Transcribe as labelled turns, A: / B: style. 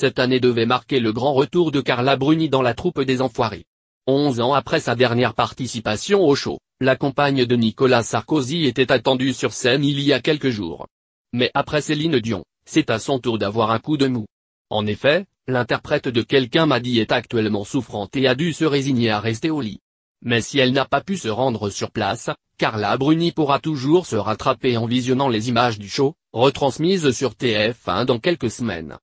A: Cette année devait marquer le grand retour de Carla Bruni dans la troupe des enfoirés. Onze ans après sa dernière participation au show, la compagne de Nicolas Sarkozy était attendue sur scène il y a quelques jours. Mais après Céline Dion, c'est à son tour d'avoir un coup de mou. En effet, l'interprète de Quelqu'un m'a dit est actuellement souffrante et a dû se résigner à rester au lit. Mais si elle n'a pas pu se rendre sur place, Carla Bruni pourra toujours se rattraper en visionnant les images du show, retransmises sur TF1 dans quelques semaines.